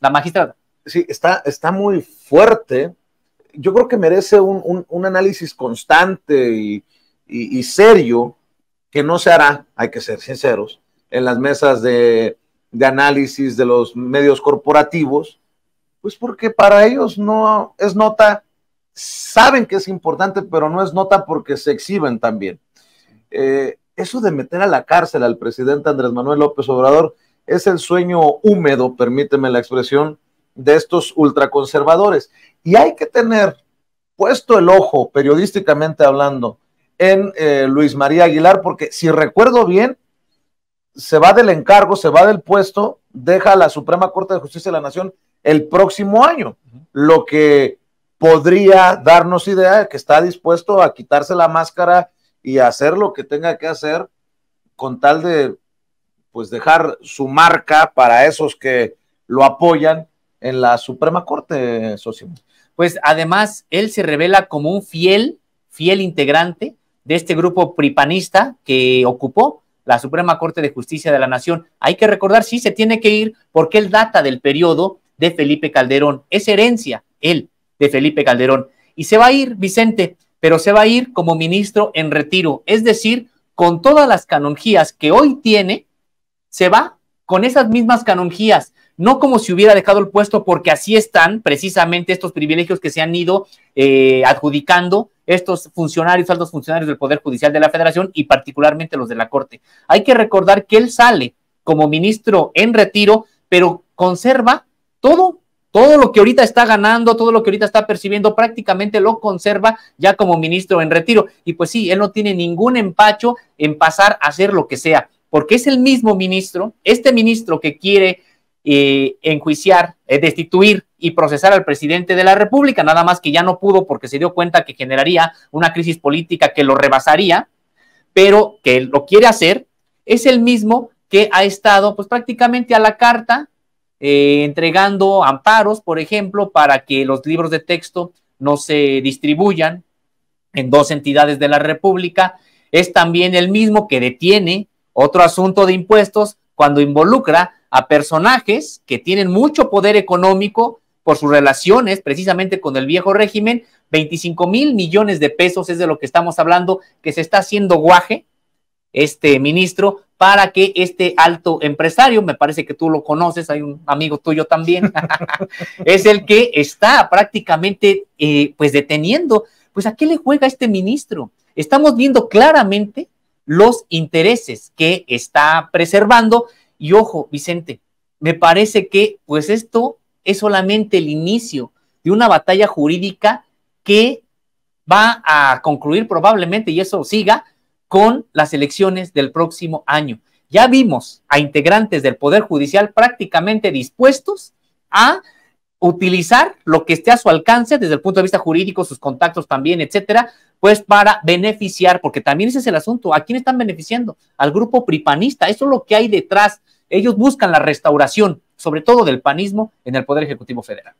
La magistrada. Sí, está, está muy fuerte. Yo creo que merece un, análisis constante y, serio que no se hará, hay que ser sinceros, en las mesas de, análisis de los medios corporativos, pues porque para ellos no es nota, saben que es importante, pero no es nota porque se exhiben también. Eh, eso de meter a la cárcel al presidente Andrés Manuel López Obrador, es el sueño húmedo, permíteme la expresión, de estos ultraconservadores. Y hay que tener puesto el ojo, periodísticamente hablando, en eh, Luis María Aguilar, porque si recuerdo bien, se va del encargo, se va del puesto, deja la Suprema Corte de Justicia de la Nación el próximo año, lo que podría darnos idea de que está dispuesto a quitarse la máscara y hacer lo que tenga que hacer con tal de pues dejar su marca para esos que lo apoyan en la Suprema Corte, socio. Pues además, él se revela como un fiel, fiel integrante de este grupo pripanista que ocupó la Suprema Corte de Justicia de la Nación. Hay que recordar, sí, se tiene que ir porque él data del periodo de Felipe Calderón. Es herencia, él, de Felipe Calderón. Y se va a ir, Vicente, pero se va a ir como ministro en retiro, es decir, con todas las canonjías que hoy tiene se va con esas mismas canonjías, no como si hubiera dejado el puesto, porque así están precisamente estos privilegios que se han ido eh, adjudicando estos funcionarios, altos funcionarios del Poder Judicial de la Federación y particularmente los de la Corte. Hay que recordar que él sale como ministro en retiro, pero conserva todo, todo lo que ahorita está ganando, todo lo que ahorita está percibiendo, prácticamente lo conserva ya como ministro en retiro. Y pues sí, él no tiene ningún empacho en pasar a hacer lo que sea porque es el mismo ministro, este ministro que quiere eh, enjuiciar, eh, destituir y procesar al presidente de la República, nada más que ya no pudo porque se dio cuenta que generaría una crisis política que lo rebasaría, pero que lo quiere hacer, es el mismo que ha estado pues prácticamente a la carta eh, entregando amparos, por ejemplo, para que los libros de texto no se distribuyan en dos entidades de la República. Es también el mismo que detiene otro asunto de impuestos cuando involucra a personajes que tienen mucho poder económico por sus relaciones precisamente con el viejo régimen. 25 mil millones de pesos es de lo que estamos hablando que se está haciendo guaje este ministro para que este alto empresario, me parece que tú lo conoces, hay un amigo tuyo también, es el que está prácticamente eh, pues deteniendo. Pues a qué le juega este ministro? Estamos viendo claramente los intereses que está preservando. Y ojo, Vicente, me parece que pues esto es solamente el inicio de una batalla jurídica que va a concluir probablemente, y eso siga, con las elecciones del próximo año. Ya vimos a integrantes del Poder Judicial prácticamente dispuestos a utilizar lo que esté a su alcance desde el punto de vista jurídico, sus contactos también, etcétera, pues para beneficiar, porque también ese es el asunto, ¿a quién están beneficiando? Al grupo pripanista, eso es lo que hay detrás. Ellos buscan la restauración, sobre todo del panismo, en el Poder Ejecutivo Federal.